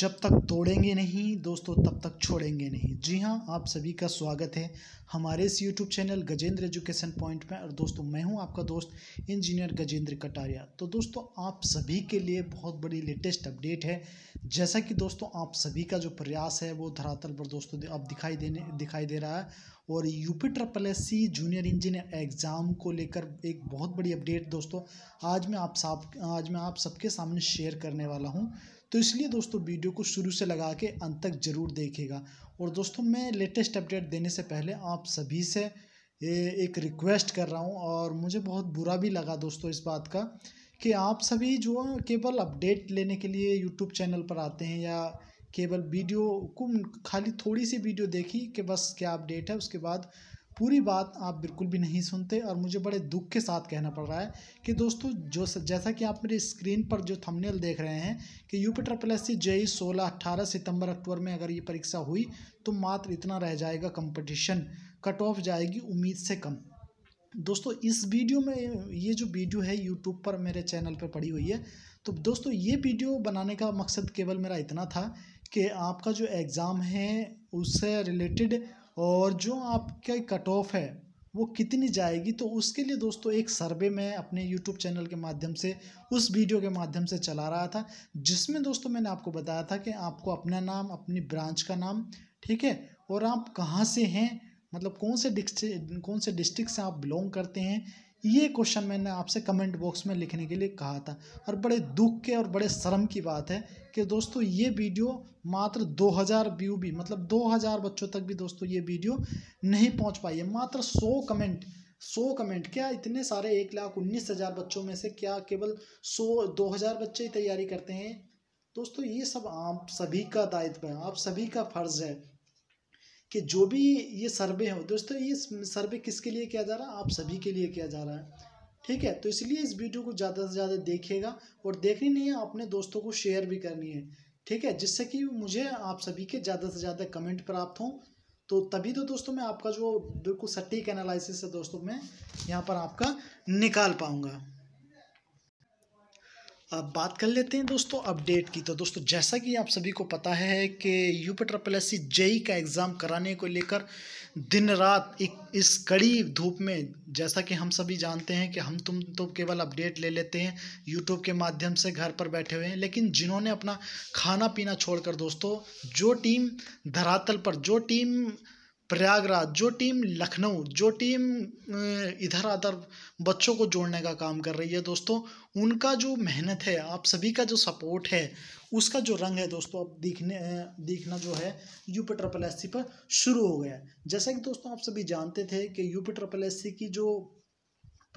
जब तक तोड़ेंगे नहीं दोस्तों तब तक छोड़ेंगे नहीं जी हाँ आप सभी का स्वागत है हमारे इस YouTube channel Gajendra education point में और दोस्तों मैं हूँ आपका दोस्त इंजीनियर गजेंद्र कटारिया तो दोस्तों आप सभी के लिए बहुत बड़ी लेटेस्ट अपडेट है जैसा कि दोस्तों आप सभी का जो प्रयास है वो धरातल पर दोस्तों अब दिखाई देने दिखाई दे रहा है और UP triple S C junior engineer exam को लेकर एक बहुत बड़ी अपडेट दोस्तों आज मैं आप साफ आज मैं आप सबके सामने शेयर करने वाला हूँ तो इसलिए दोस्तों वीडियो को शुरू से लगा के अंत तक ज़रूर देखेगा और दोस्तों मैं लेटेस्ट अपडेट देने से पहले आप सभी से एक रिक्वेस्ट कर रहा हूँ और मुझे बहुत बुरा भी लगा दोस्तों इस बात का कि आप सभी जो केवल अपडेट लेने के लिए यूट्यूब चैनल पर आते हैं या केवल वीडियो को खाली थोड़ी सी वीडियो देखी कि बस क्या अपडेट है उसके बाद पूरी बात आप बिल्कुल भी नहीं सुनते और मुझे बड़े दुख के साथ कहना पड़ रहा है कि दोस्तों जो जैसा कि आप मेरे स्क्रीन पर जो थंबनेल देख रहे हैं कि UP triple S C JE सोलह अट्ठारह सितंबर अक्टूबर में अगर ये परीक्षा हुई तो मात्र इतना रह जाएगा कंपटीशन कट ऑफ जाएगी उम्मीद से कम दोस्तों इस वीडियो में ये जो वीडियो है यूट्यूब पर मेरे चैनल पर पड़ी हुई है तो दोस्तों ये वीडियो बनाने का मकसद केवल मेरा इतना था कि आपका जो एग्ज़ाम है उससे रिलेटेड और जो आपका कट ऑफ है वो कितनी जाएगी तो उसके लिए दोस्तों एक सर्वे मैं अपने यूट्यूब चैनल के माध्यम से उस वीडियो के माध्यम से चला रहा था जिसमें दोस्तों मैंने आपको बताया था कि आपको अपना नाम अपनी ब्रांच का नाम ठीक है और आप कहाँ से हैं मतलब कौन से डिस्ट्रिक कौन से डिस्ट्रिक्ट से आप बिलोंग करते हैं ये क्वेश्चन मैंने आपसे कमेंट बॉक्स में लिखने के लिए कहा था और बड़े दुख के और बड़े शर्म की बात है कि दोस्तों ये वीडियो मात्र 2000 व्यू भी मतलब 2000 बच्चों तक भी दोस्तों ये वीडियो नहीं पहुंच पाई है मात्र 100 कमेंट सौ कमेंट क्या इतने सारे एक लाख उन्नीस हज़ार बच्चों में से क्या केवल सौ दो हज़ार बच्चे ही तैयारी करते हैं दोस्तों ये सब आप सभी का दायित्व है आप सभी का फ़र्ज़ है कि जो भी ये सर्वे हो दोस्तों तो ये सर्वे किसके लिए किया जा रहा है आप सभी के लिए किया जा रहा है ठीक है तो इसलिए इस वीडियो को ज़्यादा से ज़्यादा देखिएगा और देखनी नहीं है अपने दोस्तों को शेयर भी करनी है ठीक है जिससे कि मुझे आप सभी के ज़्यादा से ज़्यादा कमेंट प्राप्त हों तो तभी तो दोस्तों मैं आपका जो बिल्कुल सटीक एनालिसिस है दोस्तों मैं यहाँ पर आपका निकाल पाऊँगा अब बात कर लेते हैं दोस्तों अपडेट की तो दोस्तों जैसा कि आप सभी को पता है कि U P triple S C JE का एग्ज़ाम कराने को लेकर दिन रात एक इस कड़ी धूप में जैसा कि हम सभी जानते हैं कि हम तुम तो केवल अपडेट ले लेते हैं यूट्यूब के माध्यम से घर पर बैठे हुए हैं लेकिन जिन्होंने अपना खाना पीना छोड़कर दोस्तों जो टीम धरातल पर जो टीम प्रयागराज जो टीम लखनऊ जो टीम इधर अदर बच्चों को जोड़ने का काम कर रही है दोस्तों उनका जो मेहनत है आप सभी का जो सपोर्ट है उसका जो रंग है दोस्तों आप दिखने दिखना जो है यूपिटर ट्रिपल एस पर शुरू हो गया है जैसा कि दोस्तों आप सभी जानते थे कि यूपी ट्रिपल एस की जो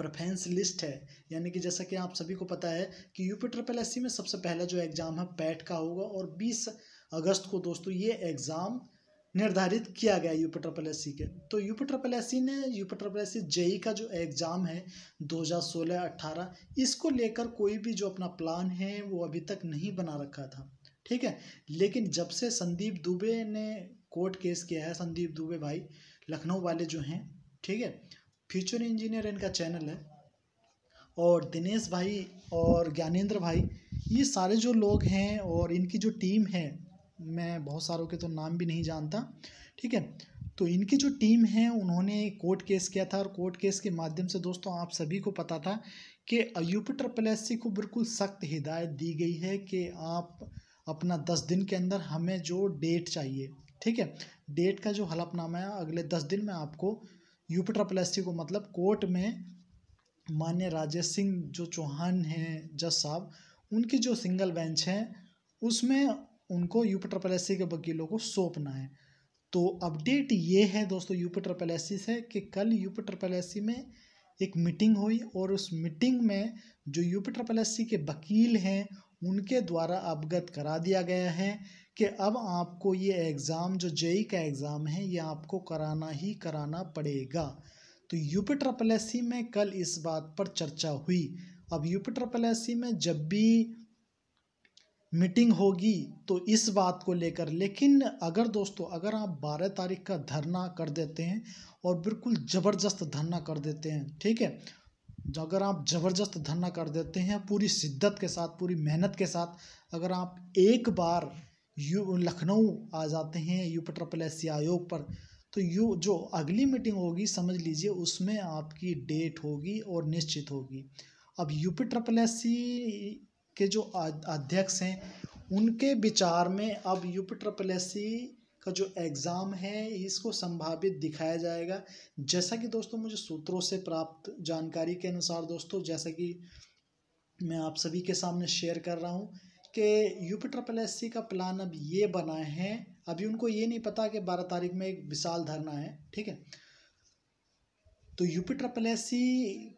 प्रेफरेंस लिस्ट है यानी कि जैसा कि आप सभी को पता है कि यूपी ट्रिपल एस में सबसे पहला जो एग्ज़ाम है पैट का होगा और बीस अगस्त को दोस्तों ये एग्ज़ाम निर्धारित किया गया यूपी ट्रिपल एस के तो यूपी ट्रिपल एस ने यूपी ट्रिपल एस जेई का जो एग्ज़ाम है 2016-18 इसको लेकर कोई भी जो अपना प्लान है वो अभी तक नहीं बना रखा था ठीक है लेकिन जब से संदीप दुबे ने कोर्ट केस किया है संदीप दुबे भाई लखनऊ वाले जो हैं ठीक है फ्यूचर इंजीनियर इनका चैनल है और दिनेश भाई और ज्ञानेंद्र भाई ये सारे जो लोग हैं और इनकी जो टीम है मैं बहुत सारों के तो नाम भी नहीं जानता ठीक है तो इनकी जो टीम है उन्होंने कोर्ट केस किया था और कोर्ट केस के माध्यम से दोस्तों आप सभी को पता था कि यूपिटर प्लेसी को बिल्कुल सख्त हिदायत दी गई है कि आप अपना दस दिन के अंदर हमें जो डेट चाहिए ठीक है डेट का जो हलफनामा है अगले दस दिन में आपको यूपिटर प्लेसी को मतलब कोर्ट में मान्य राजेश सिंह जो चौहान हैं जज साहब उनकी जो सिंगल बेंच है उसमें उनको यूपिटर ट्रिपल एस के वकीलों को सौंपना है तो अपडेट ये है दोस्तों यूपिटर ट्रिपल एस से कि कल यूपिटर ट्रिपल एस में एक मीटिंग हुई और उस मीटिंग में जो यूपिटर ट्रिपल एस के वकील हैं उनके द्वारा अवगत करा दिया गया है कि अब आपको ये एग्ज़ाम जो जेई e e का एग्ज़ाम है ये आपको कराना ही कराना पड़ेगा तो यूपिटर ट्रिपल एस में कल इस बात पर चर्चा हुई अब यूपिटर ट्रिपल एस में जब भी मीटिंग होगी तो इस बात को लेकर लेकिन अगर दोस्तों अगर आप 12 तारीख का धरना कर देते हैं और बिल्कुल ज़बरदस्त धरना कर देते हैं ठीक है अगर आप ज़बरदस्त धरना कर देते हैं पूरी शिद्दत के साथ पूरी मेहनत के साथ अगर आप एक बार यू लखनऊ आ जाते हैं यूपी ट्रिपल एस आयोग पर तो यू जो अगली मीटिंग होगी समझ लीजिए उसमें आपकी डेट होगी और निश्चित होगी अब यूपी ट्रपल एस के जो अध्यक्ष हैं उनके विचार में अब यूपी ट्रिपल एस का जो एग्ज़ाम है इसको संभावित दिखाया जाएगा जैसा कि दोस्तों मुझे सूत्रों से प्राप्त जानकारी के अनुसार दोस्तों जैसा कि मैं आप सभी के सामने शेयर कर रहा हूँ कि यूपी ट्रिपल एस का प्लान अब ये बना है अभी उनको ये नहीं पता कि बारह तारीख में एक विशाल धरना है ठीक है तो यूपी ट्रिपल एस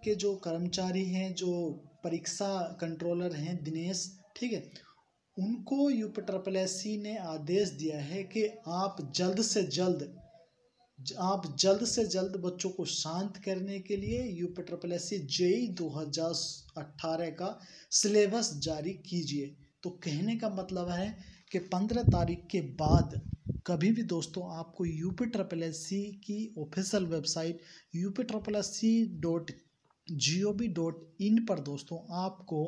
के जो कर्मचारी हैं जो परीक्षा कंट्रोलर हैं दिनेश ठीक है उनको यूपी पी सी ने आदेश दिया है कि आप जल्द से जल्द आप जल्द से जल्द बच्चों को शांत करने के लिए UP triple S C JE दो का सिलेबस जारी कीजिए तो कहने का मतलब है कि पंद्रह तारीख के बाद कभी भी दोस्तों आपको यूपी ट्रपल एस सी की official website UP triple S C dot G O dot in पर दोस्तों आपको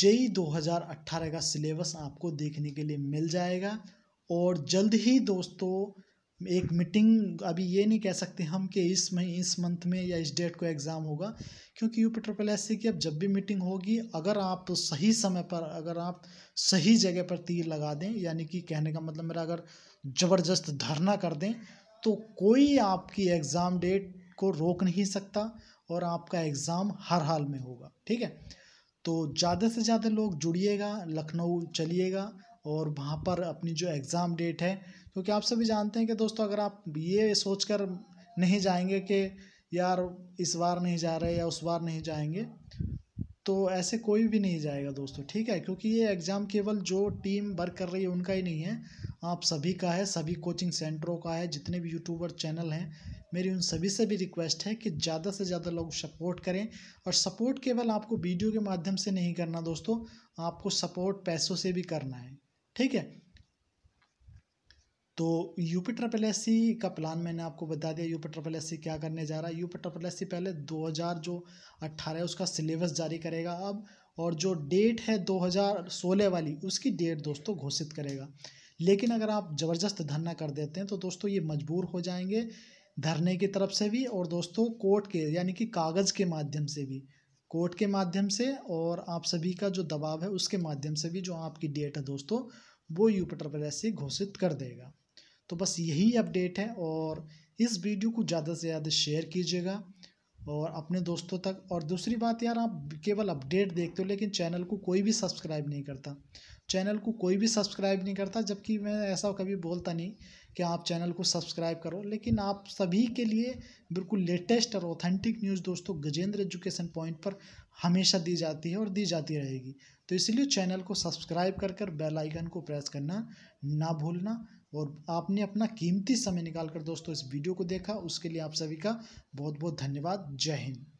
जेई 2018 का सिलेबस आपको देखने के लिए मिल जाएगा और जल्द ही दोस्तों एक मीटिंग अभी ये नहीं कह सकते हम कि इस में इस मंथ में या इस डेट को एग्ज़ाम होगा क्योंकि यू पी ट्रिपल एस की अब जब भी मीटिंग होगी अगर आप तो सही समय पर अगर आप सही जगह पर तीर लगा दें यानी कि कहने का मतलब मेरा अगर ज़बरदस्त धरना कर दें तो कोई आपकी एग्ज़ाम डेट को रोक नहीं सकता और आपका एग्ज़ाम हर हाल में होगा ठीक है तो ज़्यादा से ज़्यादा लोग जुड़िएगा लखनऊ चलिएगा और वहाँ पर अपनी जो एग्ज़ाम डेट है क्योंकि आप सभी जानते हैं कि दोस्तों अगर आप ये सोच कर नहीं जाएंगे कि यार इस बार नहीं जा रहे या उस बार नहीं जाएंगे तो ऐसे कोई भी नहीं जाएगा दोस्तों ठीक है क्योंकि ये एग्ज़ाम केवल जो टीम वर्क कर रही है उनका ही नहीं है आप सभी का है सभी कोचिंग सेंटरों का है जितने भी यूट्यूबर चैनल हैं मेरी उन सभी से भी रिक्वेस्ट है कि ज़्यादा से ज़्यादा लोग सपोर्ट करें और सपोर्ट केवल आपको वीडियो के माध्यम से नहीं करना दोस्तों आपको सपोर्ट पैसों से भी करना है ठीक है तो यूपी ट्रपल एस सी का प्लान मैंने आपको बता दिया यूपी ट्रपल एस सी क्या करने जा रहा है यूपी ट्रपल एस सी पहले दो हज़ार जो अट्ठारह है उसका सिलेबस जारी करेगा अब और जो डेट है दो हज़ार सोलह वाली उसकी डेट दोस्तों घोषित करेगा लेकिन अगर आप ज़बरदस्त धरना कर देते हैं तो दोस्तों ये मजबूर हो जाएंगे धरने की तरफ से भी और दोस्तों कोर्ट के यानी कि कागज़ के माध्यम से भी कोर्ट के माध्यम से और आप सभी का जो दबाव है उसके माध्यम से भी जो आपकी डेट है दोस्तों वो यूपिटर प्रेस से घोषित कर देगा तो बस यही अपडेट है और इस वीडियो को ज़्यादा से ज़्यादा शेयर कीजिएगा और अपने दोस्तों तक और दूसरी बात यार आप केवल अपडेट देखते हो लेकिन चैनल को कोई भी सब्सक्राइब नहीं करता चैनल को कोई भी सब्सक्राइब नहीं करता जबकि मैं ऐसा कभी बोलता नहीं कि आप चैनल को सब्सक्राइब करो लेकिन आप सभी के लिए बिल्कुल लेटेस्ट और ऑथेंटिक न्यूज़ दोस्तों गजेंद्र एजुकेशन पॉइंट पर हमेशा दी जाती है और दी जाती रहेगी तो इसलिए चैनल को सब्सक्राइब कर कर बेल आइकन को प्रेस करना ना भूलना और आपने अपना कीमती समय निकाल कर दोस्तों इस वीडियो को देखा उसके लिए आप सभी का बहुत बहुत धन्यवाद जय हिंद